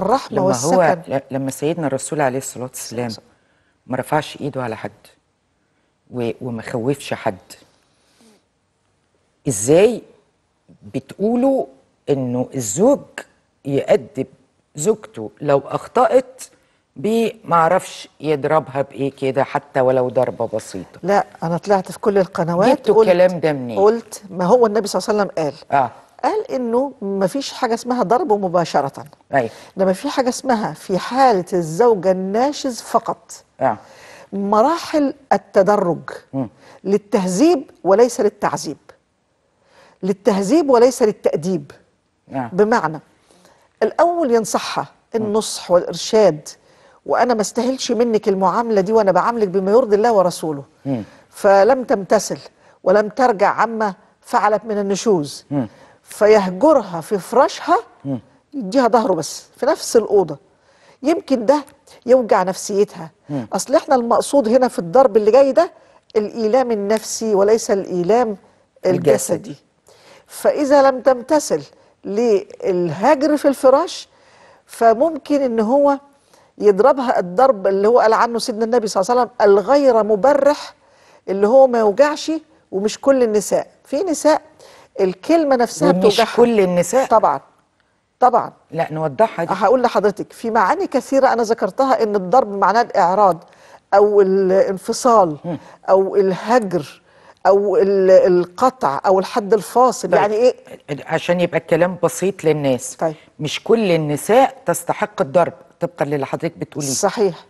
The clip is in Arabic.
الرحمة لما والسكن هو لما سيدنا الرسول عليه الصلاة والسلام ما رفعش إيده على حد وما خوفش حد إزاي بتقولوا إنه الزوج يأدب زوجته لو أخطأت بمعرفش يضربها بايه كده حتى ولو ضربه بسيطه لا انا طلعت في كل القنوات جبتوا الكلام ده منين قلت ما هو النبي صلى الله عليه وسلم قال اه قال انه ما فيش حاجه اسمها ضرب مباشره ايوه انما في حاجه اسمها في حاله الزوجه الناشز فقط نعم مراحل التدرج م. للتهذيب وليس للتعذيب للتهذيب وليس للتأديب نعم بمعنى الأول ينصحها النصح والإرشاد وأنا ما استاهلش منك المعاملة دي وأنا بعاملك بما يرضي الله ورسوله م. فلم تمتثل ولم ترجع عما فعلت من النشوز م. فيهجرها في فراشها يديها ظهره بس في نفس الأوضة يمكن ده يوجع نفسيتها أصل إحنا المقصود هنا في الضرب اللي جاي ده الإيلام النفسي وليس الإيلام الجسدي, فإذا لم تمتثل للهجر في الفراش فممكن إن هو يضربها الضرب اللي هو قال عنه سيدنا النبي صلى الله عليه وسلم الغير مبرح اللي هو ما يوجعش ومش كل النساء في نساء الكلمه نفسها بتوجعها مش كل النساء طبعا طبعا لا نوضحها دي أه، هقول لحضرتك في معاني كثيره انا ذكرتها ان الضرب معناه الاعراض او الانفصال م. او الهجر او القطع او الحد الفاصل طيب. يعني ايه عشان يبقى الكلام بسيط للناس طيب. مش كل النساء تستحق الضرب طبقا للي حضرتك بتقوليه صحيح